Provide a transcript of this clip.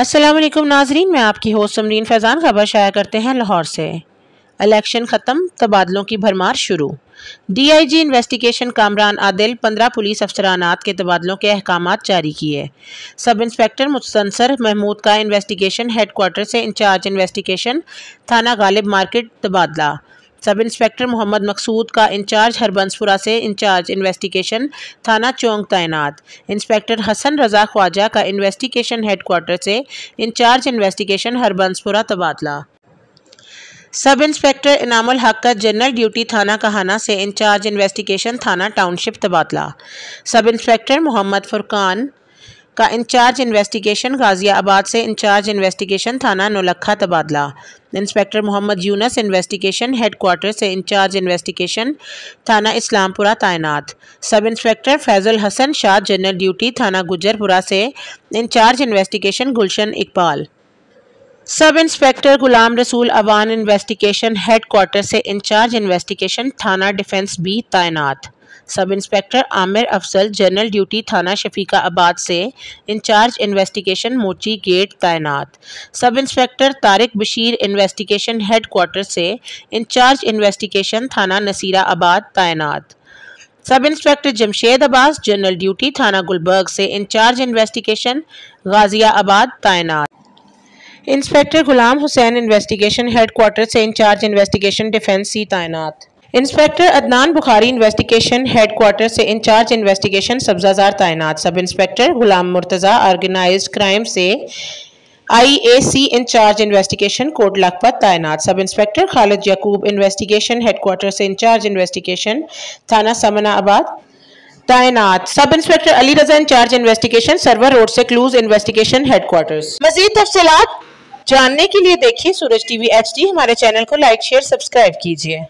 अस्सलाम वालेकुम नाजरीन मैं आपकी होस्ट समरीन फैज़ान खबर शाया करते हैं लाहौर से इलेक्शन ख़त्म तबादलों की भरमार शुरू डीआईजी इन्वेस्टिगेशन कामरान आदिल पंद्रह पुलिस अफसरानात के तबादलों के अहकाम जारी किए सब इंस्पेक्टर मुस्तंसर महमूद का इन्वेस्टिगेशन हेड से इंचार्ज इन्वेस्टिगेशन थाना गालिब मार्केट तबादला सब इंस्पेक्टर मोहम्मद मकसूद का इंचार्ज हरबंसपुरा से इंचार्ज इन्वेस्टिगेशन थाना चौंक तैनात इंस्पेक्टर हसन रजा ख्वाजा का इन्वेस्टिगेशन हेडक्वार्टर से इंचार्ज इन्वेस्टिगेशन हरबंसपुरा तबादला सब इंस्पेक्टर इनामुल हक का जनरल ड्यूटी थाना कहाना से इंचार्ज इन्वेस्टिगेशन थाना टाउनशिप तबादला सब इंस्पेक्टर मोहम्मद फुरकान का इंचार्ज इन्वेस्टिगेशन गाज़ियाबाद से इंचार्ज इन्वेस्टिगेशन थाना नौलखा तबादला inspector Mohammad Younis investigation headquarter से इंचार्ज इन्वेस्टिगेशन थाना इस्लामपुरा तैनात sub inspector Faizul Hasan Shah general duty थाना गुजरपुरा से इंचार्ज इन्वेस्टिगेशन गुलशन इकबाल सब inspector Ghulam Rasool Awan investigation headquarter से इंचार्ज इन्वेस्टिगेशन थाना डिफेंस बी तैनात sub inspector Amir Afzal general duty थाना शफीका आबाद से इंचार्ज इन्वेस्टिगेशन मोची गेट तैनात sub inspector Tariq Bashir investigation headquarter से इंचार्ज इन्वेस्टिगेशन थाना नसीरा आबाद तैनात sub inspector Jamshed Abbas general duty थाना गुलबर्ग से इंचार्ज इन्वेस्टिगेशन गाजिया आबाद तैनात inspector Ghulam Hussain investigation headquarter से इंचार्ज इन्वेस्टिगेशन डिफेंस सी तैनात inspector Adnan Bukhari investigation headquarter से इंचार्ज इन्वेस्टिगेशन सब्जाजार तैनात sub inspector Ghulam Murtaza organised crime से IAC incharge investigation Kot Lakhpat तैनात sub inspector Khalid Yaqoob investigation headquarter से इंचार्ज इन्वेस्टिगेशन थाना समना आबाद तैनात sub inspector Ali Raza incharge investigation Sarwar road से क्लूज इन्वेस्टिगेशन हेडक्वार्टर्स मजीद तफसी जानने के लिए देखिए सूरज टीवी एचडी हमारे चैनल को लाइक शेयर सब्सक्राइब कीजिए